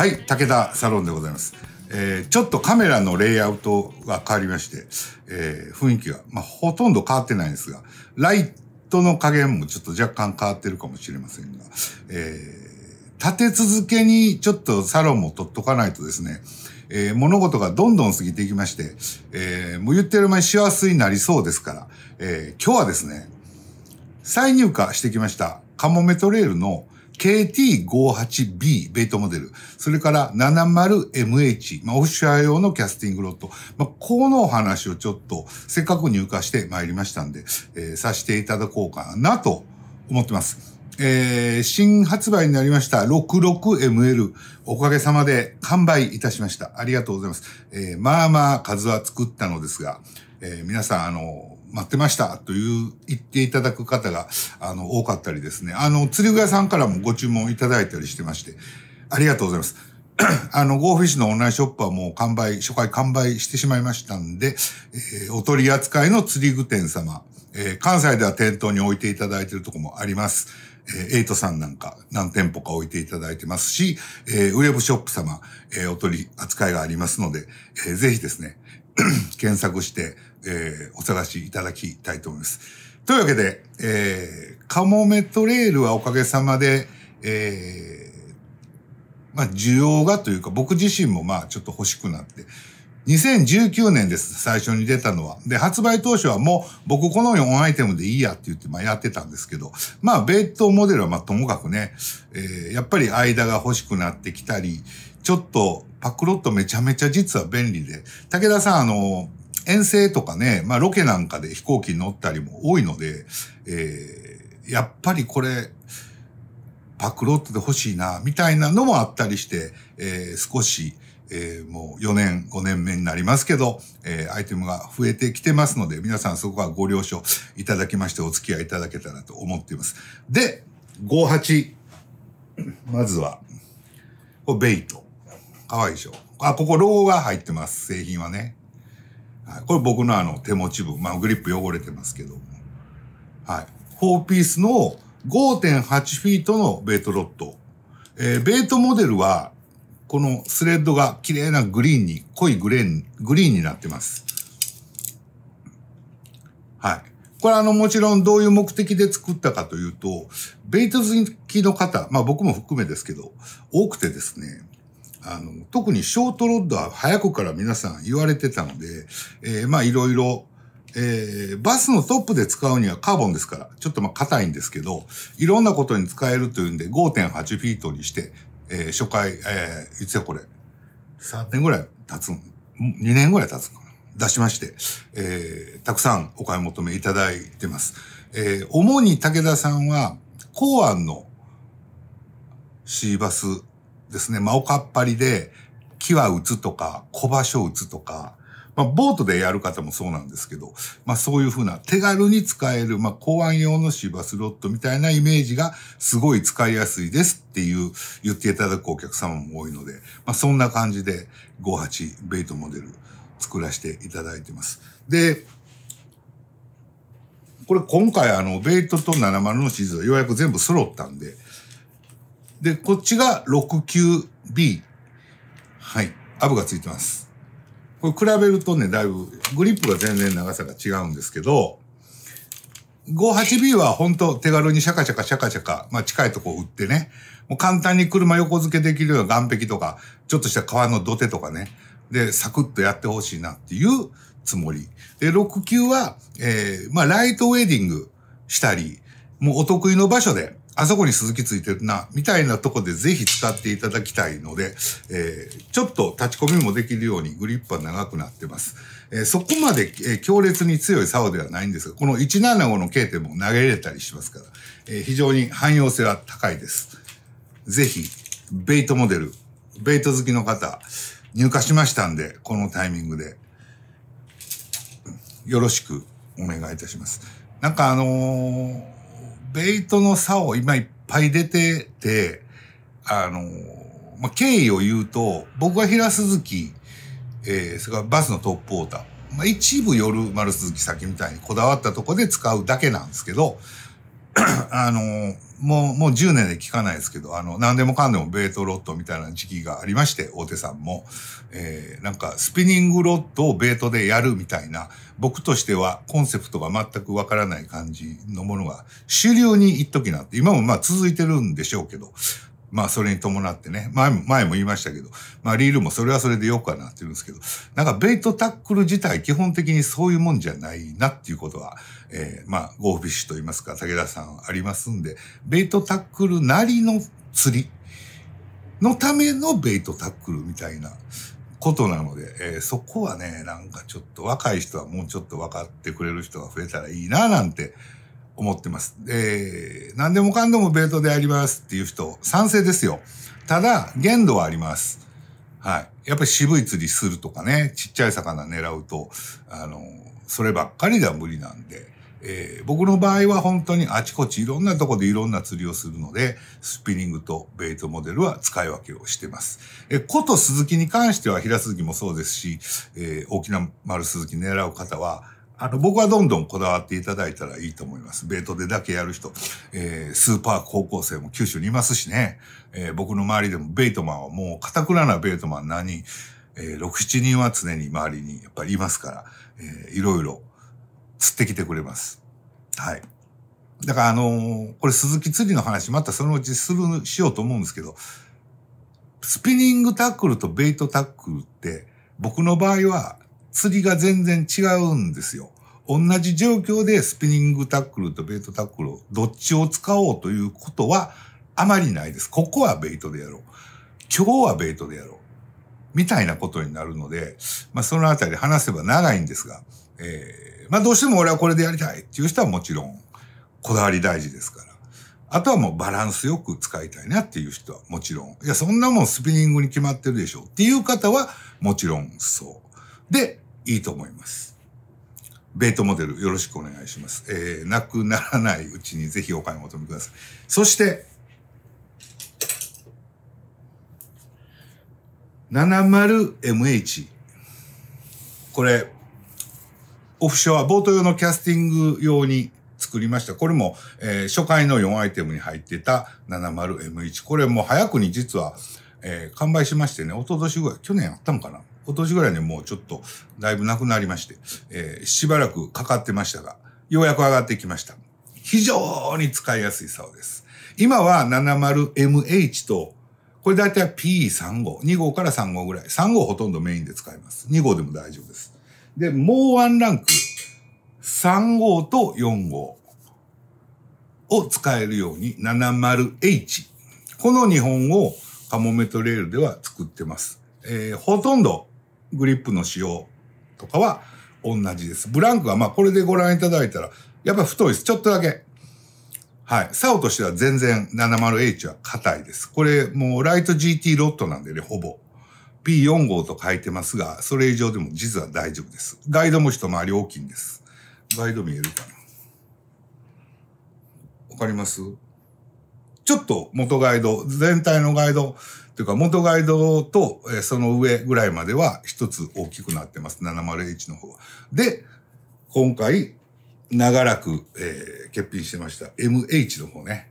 はい、武田サロンでございます。えー、ちょっとカメラのレイアウトが変わりまして、えー、雰囲気が、まあ、ほとんど変わってないんですが、ライトの加減もちょっと若干変わってるかもしれませんが、えー、立て続けにちょっとサロンも取っとかないとですね、えー、物事がどんどん過ぎていきまして、えー、もう言ってる間に幸せになりそうですから、えー、今日はですね、再入荷してきました、カモメトレールの KT58B ベイトモデル、それから 70MH、まあ、オフィシャー用のキャスティングロット、まあ、このお話をちょっとせっかく入荷してまいりましたんで、えー、させていただこうかなと思ってます。えー、新発売になりました 66ML、おかげさまで完売いたしました。ありがとうございます。えー、まあまあ数は作ったのですが、えー、皆さん、あの、待ってましたという、言っていただく方が、あの、多かったりですね。あの、釣り具屋さんからもご注文いただいたりしてまして、ありがとうございます。あの、ゴーフィッシュのオンラインショップはもう完売、初回完売してしまいましたんで、えー、お取り扱いの釣り具店様、えー、関西では店頭に置いていただいているとこもあります。えー、エイトさんなんか何店舗か置いていただいてますし、えー、ウェブショップ様、えー、お取り扱いがありますので、えー、ぜひですね、検索して、えー、お探しいただきたいと思います。というわけで、えー、カモメトレールはおかげさまで、えー、まあ、需要がというか、僕自身もまあ、ちょっと欲しくなって、2019年です、最初に出たのは。で、発売当初はもう、僕この4アイテムでいいやって言って、まあやってたんですけど、まあ、ベッドモデルはまあ、ともかくね、えー、やっぱり間が欲しくなってきたり、ちょっと、パクロットめちゃめちゃ実は便利で、武田さん、あの、遠征とかね、まあロケなんかで飛行機に乗ったりも多いので、えー、やっぱりこれ、パクロットで欲しいな、みたいなのもあったりして、えー、少し、えー、もう4年、5年目になりますけど、えー、アイテムが増えてきてますので、皆さんそこはご了承いただきましてお付き合いいただけたらと思っています。で、58。まずは、これベイト。かわいいでしょ。あ、ここロゴが入ってます。製品はね。はい、これ僕のあの手持ち部、まあグリップ汚れてますけども。はい。4ピースの5.8フィートのベイトロッド。えー、ベイトモデルは、このスレッドが綺麗なグリーンに、濃いグレーン、グリーンになってます。はい。これあのもちろんどういう目的で作ったかというと、ベイト好きの方、まあ僕も含めですけど、多くてですね、あの、特にショートロッドは早くから皆さん言われてたので、えー、まあいろいろ、えー、バスのトップで使うにはカーボンですから、ちょっとまあ硬いんですけど、いろんなことに使えるというんで5.8フィートにして、えー、初回、えー、いつやこれ、3年ぐらい経つ、2年ぐらい経つかな。出しまして、えー、たくさんお買い求めいただいてます。えー、主に武田さんは、公安の C バスですね、まおかっぱりで、木は打つとか、小場所打つとか、まあ、ボートでやる方もそうなんですけど、まあ、そういうふうな手軽に使える、まあ、安用の芝スロットみたいなイメージがすごい使いやすいですっていう、言っていただくお客様も多いので、まあ、そんな感じで58ベイトモデル作らせていただいてます。で、これ今回あの、ベイトと70のシーズンはようやく全部揃ったんで、で、こっちが 69B。はい。アブがついてます。これ比べるとね、だいぶ、グリップが全然長さが違うんですけど、58B は本当手軽にシャカシャカシャカシャカ、まあ近いとこ打ってね、もう簡単に車横付けできるような岸壁とか、ちょっとした川の土手とかね、で、サクッとやってほしいなっていうつもり。で、6 9は、えー、まあライトウェディングしたり、もうお得意の場所で、あそこに鈴木ついてるな、みたいなとこでぜひ使っていただきたいので、えー、ちょっと立ち込みもできるようにグリップは長くなってます。えー、そこまで、えー、強烈に強い竿ではないんですが、この175の K 点も投げ入れたりしますから、えー、非常に汎用性は高いです。ぜひ、ベイトモデル、ベイト好きの方、入荷しましたんで、このタイミングで、よろしくお願いいたします。なんかあのーベイトの差を今いっぱい出てて、あの、まあ、経緯を言うと、僕は平鈴木、えー、それからバスのトップオーター。まあ、一部夜丸鈴木先みたいにこだわったとこで使うだけなんですけど、あの、もう、もう10年で聞かないですけど、あの、何でもかんでもベートロットみたいな時期がありまして、大手さんも。えー、なんか、スピニングロットをベートでやるみたいな、僕としてはコンセプトが全くわからない感じのものが主流に一時なって、今もまあ続いてるんでしょうけど、まあそれに伴ってね、前も、前も言いましたけど、まあリールもそれはそれでよくかなってるんですけど、なんかベイトタックル自体基本的にそういうもんじゃないなっていうことは、えー、まあゴーフィッシュと言いますか、武田さんありますんで、ベイトタックルなりの釣りのためのベイトタックルみたいなことなので、えー、そこはね、なんかちょっと若い人はもうちょっと分かってくれる人が増えたらいいななんて、思ってます。えー、何でもかんでもベートでやりますっていう人、賛成ですよ。ただ、限度はあります。はい。やっぱり渋い釣りするとかね、ちっちゃい魚狙うと、あの、そればっかりでは無理なんで、えー、僕の場合は本当にあちこちいろんなとこでいろんな釣りをするので、スピニングとベイトモデルは使い分けをしてます。えー、こと鈴木に関しては平鈴木もそうですし、えー、沖縄丸鈴木狙う方は、あの、僕はどんどんこだわっていただいたらいいと思います。ベートでだけやる人、えー、スーパー高校生も九州にいますしね、えー、僕の周りでもベートマンはもう、かたくななベートマン何人、えー、6、7人は常に周りにやっぱりいますから、えー、いろいろ釣ってきてくれます。はい。だからあのー、これ鈴木釣りの話、またそのうちする、しようと思うんですけど、スピニングタックルとベイトタックルって、僕の場合は、釣りが全然違うんですよ。同じ状況でスピニングタックルとベイトタックルをどっちを使おうということはあまりないです。ここはベイトでやろう。今日はベイトでやろう。みたいなことになるので、まあそのあたり話せば長いんですが、えー、まあどうしても俺はこれでやりたいっていう人はもちろんこだわり大事ですから。あとはもうバランスよく使いたいなっていう人はもちろん。いや、そんなもんスピニングに決まってるでしょっていう方はもちろんそう。で、いいと思います。ベートモデルよろしくお願いします。えー、なくならないうちにぜひお買い求めください。そして、70MH。これ、オフショア、ボート用のキャスティング用に作りました。これも、えー、初回の4アイテムに入ってた 70MH。これも早くに実は、えー、完売しましてね、おととしぐらい、去年あったのかな今年ぐらいね、もうちょっと、だいぶなくなりまして、えー、しばらくかかってましたが、ようやく上がってきました。非常に使いやすい竿です。今は 70MH と、これだいたい P3 5 2号から3号ぐらい。3号ほとんどメインで使います。2号でも大丈夫です。で、もうワンランク、3号と4号を使えるように 70H。この2本をカモメトレールでは作ってます。えー、ほとんどグリップの使用とかは同じです。ブランクはまあこれでご覧いただいたら、やっぱ太いです。ちょっとだけ。はい。竿としては全然 70H は硬いです。これもうライト GT ロットなんでね、ほぼ。P4 号と書いてますが、それ以上でも実は大丈夫です。ガイドも一回り大きいんです。ガイド見えるかなわかりますちょっと元ガイド、全体のガイド、というか元ガイドと、えその上ぐらいまでは一つ大きくなってます。701の方は。で、今回、長らく、えー、欠品してました MH の方ね。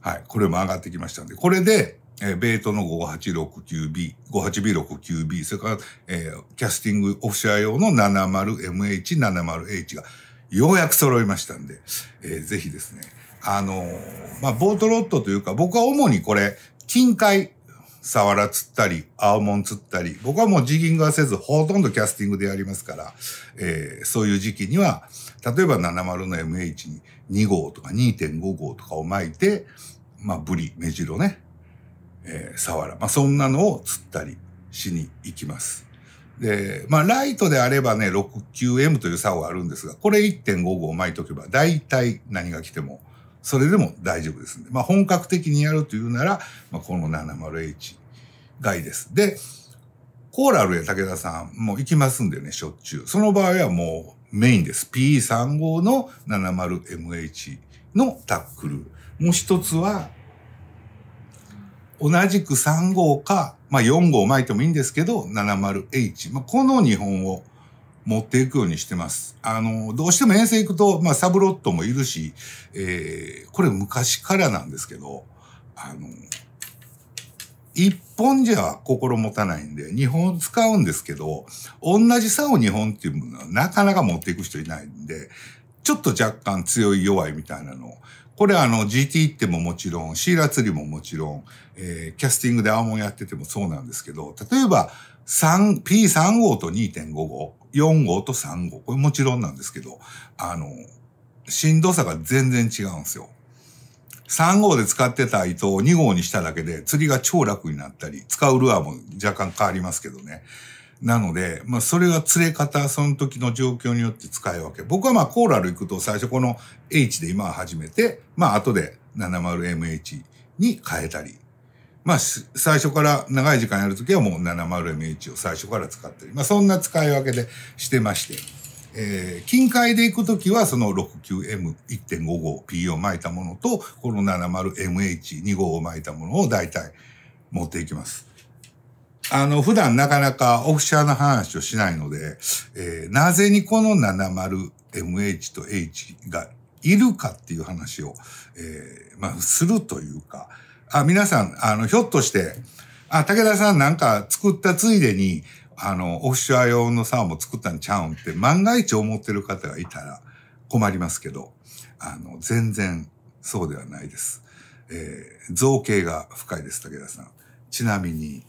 はい。これも上がってきましたんで、これで、えー、ベートの 5869B、58B69B、それから、えー、キャスティングオフシャー用の 70MH、70H がようやく揃いましたんで、えー、ぜひですね、あの、まあ、ボートロットというか、僕は主にこれ、近海、サワラ釣ったり、アーモン釣ったり、僕はもうジギングはせず、ほとんどキャスティングでやりますから、えー、そういう時期には、例えば70の MH に2号とか2.5号とかを巻いて、まあ、ブリ、メジロね、えー、サワラ、まあ、そんなのを釣ったりしに行きます。で、まあ、ライトであればね、69M という竿があるんですが、これ1.5号巻いとけば、大体何が来ても、それでも大丈夫ですで。まあ、本格的にやるというなら、まあ、この7 0 h がいいです。で、コーラルや武田さんも行きますんでね、しょっちゅう。その場合はもうメインです。P35 の 70MH のタックル。もう一つは、同じく3号か、まあ4号巻いてもいいんですけど、70H。まあ、この2本を持っていくようにしてます。あの、どうしても遠征行くと、まあ、サブロットもいるし、えー、これ昔からなんですけど、あの、一本じゃ心持たないんで、二本使うんですけど、同じ竿を二本っていうのはなかなか持っていく人いないんで、ちょっと若干強い弱いみたいなのこれあの GT ってももちろん、シーラ釣りももちろん、えー、キャスティングでアーモンやっててもそうなんですけど、例えば3、P3 5と2.5 5 4号と3号、これもちろんなんですけど、あの、しんどさが全然違うんですよ。3号で使ってた糸を2号にしただけで釣りが超楽になったり、使うルアーも若干変わりますけどね。なので、まあそれは釣れ方、その時の状況によって使い分け。僕はまあコーラル行くと最初この H で今は始めて、まあ後で 70MH に変えたりまあ、最初から長い時間やるときはもう 70M1 を最初から使ってる。まあ、そんな使い分けでしてまして。えー、近海で行くときはその 69M1.55P を巻いたものと、この7 0 m h 2号を巻いたものを大体持っていきます。あの、普段なかなかオフィシャルな話をしないので、えー、なぜにこの 70MH と H がいるかっていう話を、えー、まあ、するというか、あ、皆さん、あの、ひょっとして、あ、武田さんなんか作ったついでに、あの、オフショア用のサーモン作ったんちゃうんって万が一思ってる方がいたら困りますけど、あの、全然そうではないです。えー、造形が深いです、武田さん。ちなみに、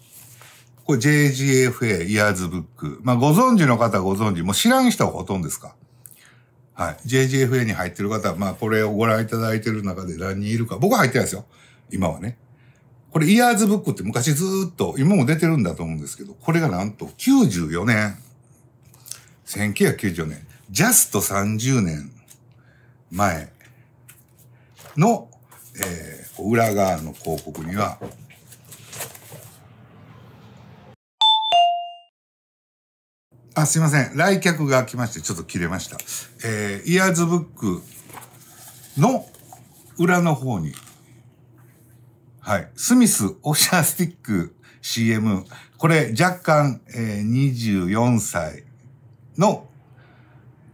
これ JGFA イヤーズブック。まあ、ご存知の方ご存知。もう知らん人はほとんどですか。はい。JGFA に入ってる方は、まあ、これをご覧いただいてる中で何人いるか。僕は入ってないですよ。今はね。これ、イヤーズブックって昔ずっと、今も出てるんだと思うんですけど、これがなんと94年、1994年、ジャスト30年前の、えー、裏側の広告には、あ、すいません。来客が来まして、ちょっと切れました。えー、イヤーズブックの裏の方に、はい。スミス、オシャースティック CM。これ若干、えー、24歳の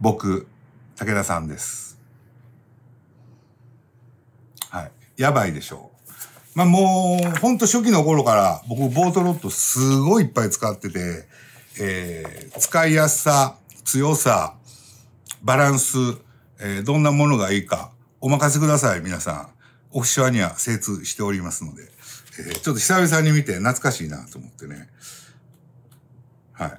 僕、武田さんです。はい。やばいでしょう。まあもう、ほんと初期の頃から僕ボートロットすごいいっぱい使ってて、えー、使いやすさ、強さ、バランス、えー、どんなものがいいか、お任せください、皆さん。オフショアには精通しておりますので、えー、ちょっと久々に見て懐かしいなと思ってね。はい。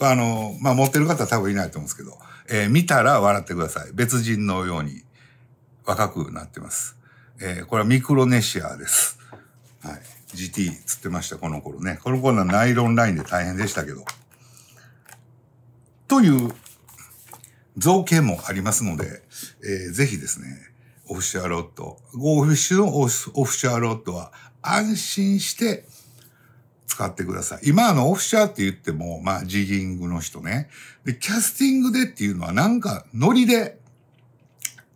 あの、まあ、持ってる方多分いないと思うんですけど、えー、見たら笑ってください。別人のように若くなってます。えー、これはミクロネシアです。はい。GT 釣ってました、この頃ね。この頃はナイロンラインで大変でしたけど。という造形もありますので、えー、ぜひですね、オフィシャーロット。ゴーフィッシュのオフィシャーロットは安心して使ってください。今のオフィシャーって言っても、まあジギングの人ね。で、キャスティングでっていうのはなんかノリで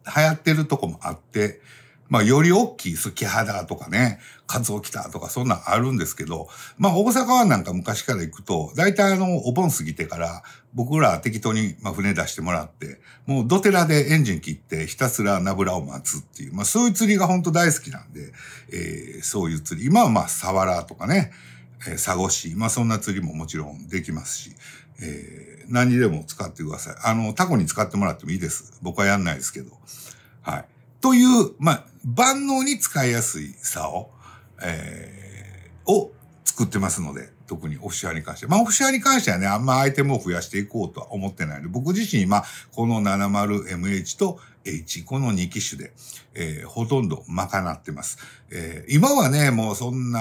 流行ってるとこもあって、まあ、より大きいすき肌とかね、カツオ来たとかそんなんあるんですけど、まあ、大阪湾なんか昔から行くと、大体あの、お盆過ぎてから、僕ら適当に、まあ、船出してもらって、もう土手らでエンジン切ってひたすらナブラを待つっていう、まあ、そういう釣りが本当大好きなんで、えー、そういう釣り。今はまあ、サワラとかね、えー、サゴシ、まあ、そんな釣りももちろんできますし、えー、何にでも使ってください。あの、タコに使ってもらってもいいです。僕はやんないですけど。はい。という、まあ、万能に使いやすいさを、えー、を作ってますので、特にオフィシャーに関して。まあ、オフィシャーに関してはね、あんまアイテムを増やしていこうとは思ってないので、僕自身今、この 70MH と H、この2機種で、えー、ほとんど賄ってます。えー、今はね、もうそんな、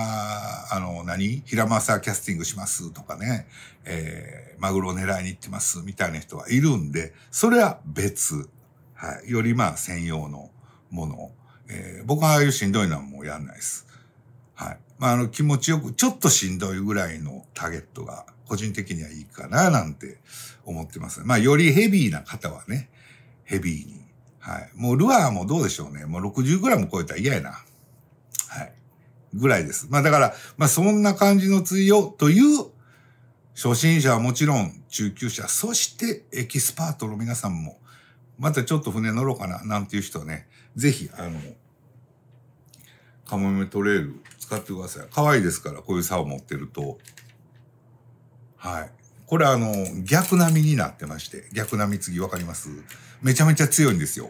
あの、何平正キャスティングしますとかね、えー、マグロを狙いに行ってますみたいな人はいるんで、それは別。はい。よりまあ、専用の、もの。えー、僕はああいうしんどいのはもうやんないです。はい。まあ、あの、気持ちよく、ちょっとしんどいぐらいのターゲットが、個人的にはいいかな、なんて思ってます。まあ、よりヘビーな方はね、ヘビーに。はい。もう、ルアーもどうでしょうね。もう60グラム超えたら嫌やな。はい。ぐらいです。まあ、だから、まあ、そんな感じの釣りを、という、初心者はもちろん、中級者、そしてエキスパートの皆さんも、またちょっと船乗ろうかな、なんていう人ね、ぜひ、あの、カモメトレイル使ってください。可愛いですから、こういう竿を持ってると。はい。これあの、逆波になってまして、逆波次ぎわかりますめちゃめちゃ強いんですよ。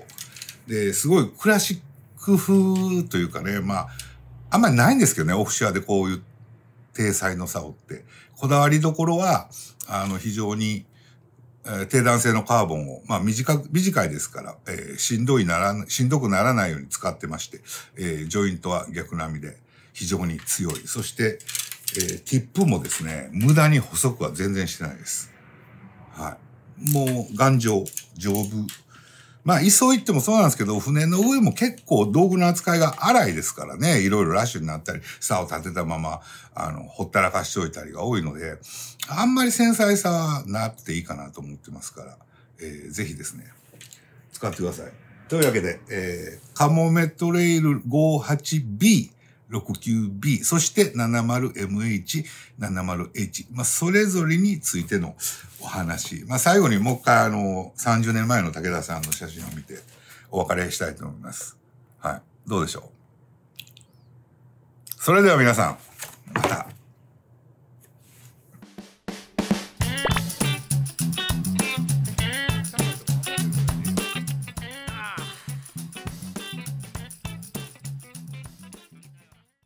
で、すごいクラシック風というかね、まあ、あんまりないんですけどね、オフショアでこういう体裁の竿って。こだわりどころは、あの、非常に低弾性のカーボンを、まあ短く、短いですから、えー、しんどいなら、しんどくならないように使ってまして、えー、ジョイントは逆並みで非常に強い。そして、えー、ティップもですね、無駄に細くは全然してないです。はい。もう、頑丈、丈夫、まあ、磯行ってもそうなんですけど、船の上も結構道具の扱いが荒いですからね、いろいろラッシュになったり、竿を立てたまま、あの、ほったらかしておいたりが多いので、あんまり繊細さはなくていいかなと思ってますから、えー、ぜひですね、使ってください。というわけで、えー、カモメトレイル 58B 69B、そして 70MH、70H、まあ、それぞれについてのお話。まあ、最後にもう一回あの、30年前の武田さんの写真を見て、お別れしたいと思います。はい。どうでしょうそれでは皆さん、また。